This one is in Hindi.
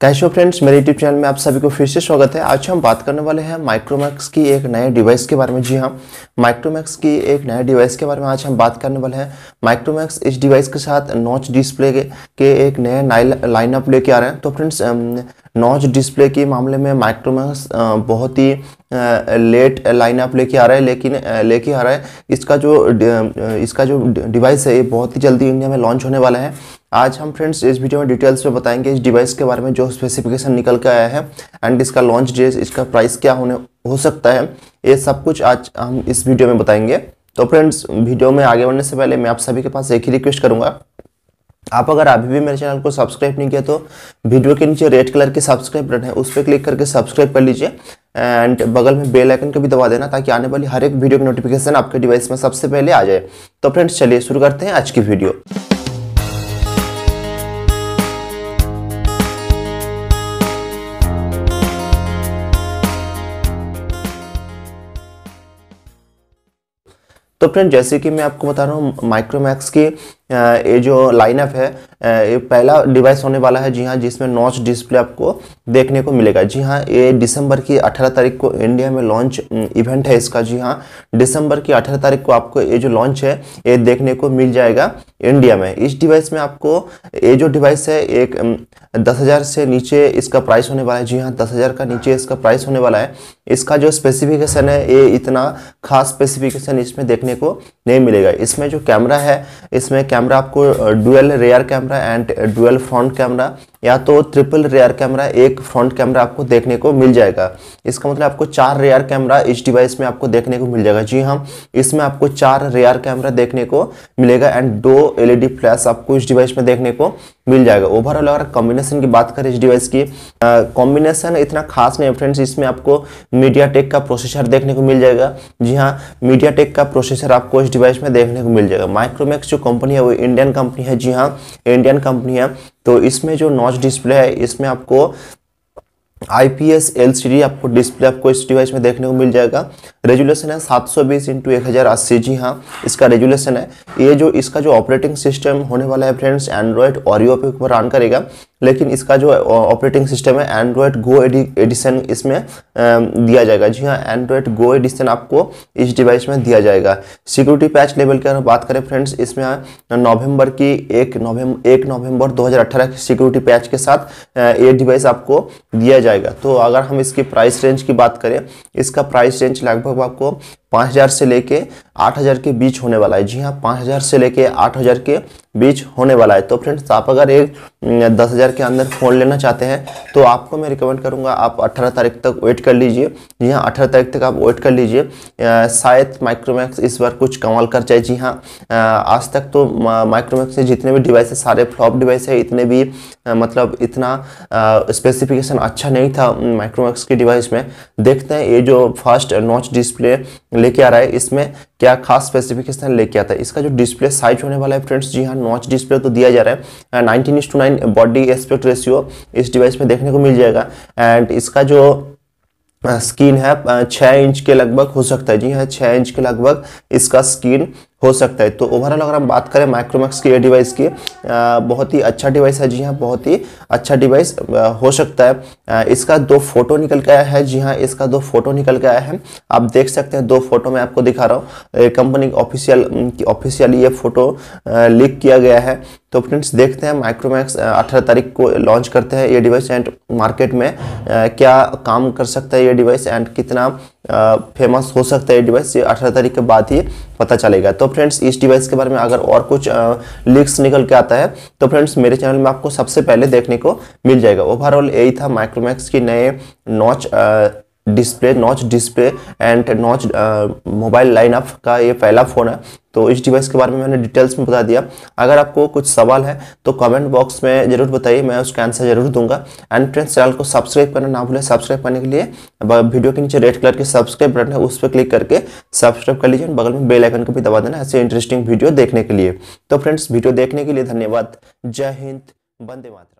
कैशो फ्रेंड्स मेरे यूट्यूब चैनल में आप सभी को फिर से स्वागत है आज हम बात करने वाले हैं माइक्रोमैक्स की एक नए डिवाइस के बारे में जी हाँ माइक्रोमैक्स की एक नए डिवाइस के बारे में आज हम बात करने वाले हैं माइक्रोमैक्स इस डिवाइस के साथ नॉच डिस्प्ले के, के एक नए लाइनअप लेके आ रहे हैं तो फ्रेंड्स नॉच डिस्प्ले के मामले में माइक्रोमैक्स बहुत ही लेट लाइनअप लेके आ रहा है लेकिन लेके आ रहा है इसका जो इसका जो डिवाइस है ये बहुत ही जल्दी इंडिया में लॉन्च होने वाला है आज हम फ्रेंड्स इस वीडियो में डिटेल्स में बताएंगे इस डिवाइस के बारे में जो स्पेसिफिकेशन निकल के आया है एंड इसका लॉन्च डेट इसका प्राइस क्या होने हो सकता है ये सब कुछ आज हम इस वीडियो में बताएंगे तो फ्रेंड्स वीडियो में आगे बढ़ने से पहले मैं आप सभी के पास एक ही रिक्वेस्ट करूँगा आप अगर अभी भी मेरे चैनल को सब्सक्राइब नहीं किया तो वीडियो के नीचे रेड कलर के सब्सक्राइब बटन है उस पर क्लिक करके सब्सक्राइब कर लीजिए एंड बगल में बेल आइकन को भी दबा देना ताकि आने वाली हर एक वीडियो की नोटिफिकेशन आपके डिवाइस में सबसे पहले आ जाए तो फ्रेंड्स चलिए शुरू करते हैं आज की वीडियो तो फ्रेंड जैसे कि मैं आपको बता रहा हूँ माइक्रोमैक्स की ये जो लाइनअप है ये पहला डिवाइस होने वाला है जी हाँ जिसमें नॉच डिस्प्ले आपको देखने को मिलेगा जी हाँ ये दिसंबर की 18 तारीख को इंडिया में लॉन्च इवेंट है इसका जी हाँ दिसंबर की 18 तारीख को आपको ये जो लॉन्च है ये देखने को मिल जाएगा इंडिया में इस डिवाइस में आपको ये जो डिवाइस है एक दस हज़ार से नीचे इसका प्राइस होने वाला है जी हाँ दस हज़ार का नीचे इसका प्राइस होने वाला है इसका जो स्पेसिफिकेशन है ये इतना खास स्पेसिफिकेशन इसमें देखने को नहीं मिलेगा इसमें जो कैमरा है इसमें कैमरा आपको dual rear camera and dual front camera या तो ट्रिपल रेयर कैमरा एक फ्रंट कैमरा आपको देखने को मिल जाएगा इसका मतलब आपको चार रेयर कैमरा इस डिवाइस में आपको देखने को मिल जाएगा जी हाँ इसमें आपको चार रेयर कैमरा देखने को मिलेगा एंड दो एलईडी फ्लैश आपको इस डिवाइस में देखने को मिल जाएगा ओवरऑल अगर कॉम्बिनेशन की बात करें इस डिवाइस की कॉम्बिनेशन इतना खास नहीं है फ्रेंड्स इसमें आपको मीडिया टेक का प्रोसेसर देखने को मिल जाएगा जी हाँ मीडिया टेक का प्रोसेसर आपको इस डिवाइस में देखने को मिल जाएगा माइक्रोमैक्स जो कंपनी है वो इंडियन कंपनी है जी हाँ इंडियन कंपनी है तो इसमें जो नॉच डिस्प्ले है इसमें आपको आई पी आपको डिस्प्ले आपको इस डिवाइस में देखने को मिल जाएगा रेजुलेशन है 720 सौ बीस इंटू एक हज़ार अस्सी जी हाँ इसका रेजुलेशन है ये जो इसका जो ऑपरेटिंग सिस्टम होने वाला है फ्रेंड्स एंड्रॉयड ऑरियो पे ऊपर रन करेगा लेकिन इसका जो ऑपरेटिंग सिस्टम है एंड्रॉयड गो एडिशन इसमें दिया जाएगा जी हाँ एंड्रॉयड गो एडिशन आपको इस डिवाइस में दिया जाएगा सिक्योरिटी पैच लेवल की अगर बात करें फ्रेंड्स इसमें नवंबर की एक नवंबर एक नवंबर 2018 की सिक्योरिटी पैच के साथ ये डिवाइस आपको दिया जाएगा तो अगर हम इसकी प्राइस रेंज की बात करें इसका प्राइस रेंज लगभग लगभग आपको 5000 से लेके 8000 के बीच होने वाला है जी हाँ 5000 से लेके 8000 के बीच होने वाला है तो फ्रेंड्स आप अगर एक 10000 के अंदर फ़ोन लेना चाहते हैं तो आपको मैं रिकमेंड करूँगा आप 18 तारीख तक वेट कर लीजिए जी हाँ अठारह तारीख तक आप वेट कर लीजिए शायद माइक्रोमैक्स इस बार कुछ कमाल कर जाए जी हाँ आज तक तो माइक्रोमैक्स ने जितने भी डिवाइस है सारे फ्लॉप डिवाइस है इतने भी मतलब इतना स्पेसिफिकेशन अच्छा नहीं था माइक्रोमैक्स के डिवाइस में देखते हैं ये जो फर्स्ट नॉच डिस्प्ले लेके आ रहा है इसमें क्या खास स्पेसिफिकेशन लेके आता है इसका जो डिस्प्ले साइज होने वाला है फ्रेंड्स जी हाँ नॉच डिस्प्ले तो दिया जा रहा है nineteen to nine body aspect ratio इस डिवाइस में देखने को मिल जाएगा एंड इसका जो स्किन uh, है uh, छः इंच के लगभग हो सकता है जी हाँ छः इंच के लगभग इसका स्किन हो सकता है तो ओवरऑल अगर हम बात करें माइक्रोमैक्स की डिवाइस की आ, बहुत ही अच्छा डिवाइस है जी हाँ बहुत ही अच्छा डिवाइस हो सकता है आ, इसका दो फोटो निकल के आया है जी हाँ इसका दो फोटो निकल के आया है आप देख सकते हैं दो फोटो मैं आपको दिखा रहा हूँ कंपनी ऑफिशियल की ऑफिशियली ये फोटो लीक किया गया है तो फ्रेंड्स देखते हैं माइक्रोमैक्स अठारह तारीख को लॉन्च करते हैं ये डिवाइस एंड मार्केट में क्या काम कर सकता है ये डिवाइस एंड कितना फेमस हो सकता है डिवाइस ये अठारह तारीख के बाद ही पता चलेगा तो फ्रेंड्स इस डिवाइस के बारे में अगर और कुछ लीक्स निकल के आता है तो फ्रेंड्स मेरे चैनल में आपको सबसे पहले देखने को मिल जाएगा ओवरऑल यही था माइक्रोमैक्स की नए notch display notch display and notch mobile lineup का ये पहला फ़ोन है तो इस डिवाइस के बारे में मैंने डिटेल्स में बता दिया अगर आपको कुछ सवाल है तो कमेंट बॉक्स में ज़रूर बताइए मैं उसका आंसर ज़रूर दूंगा एंड फ्रेंड्स चैनल को सब्सक्राइब करना ना भूलें सब्सक्राइब करने के लिए वीडियो के नीचे रेड कलर के सब्सक्राइब बटन है उस पर क्लिक करके सब्सक्राइब कर लीजिए बगल में बेल आइकन को भी दबा देना ऐसे इंटरेस्टिंग वीडियो देखने के लिए तो फ्रेंड्स वीडियो देखने के लिए धन्यवाद जय हिंद वंदे मातरम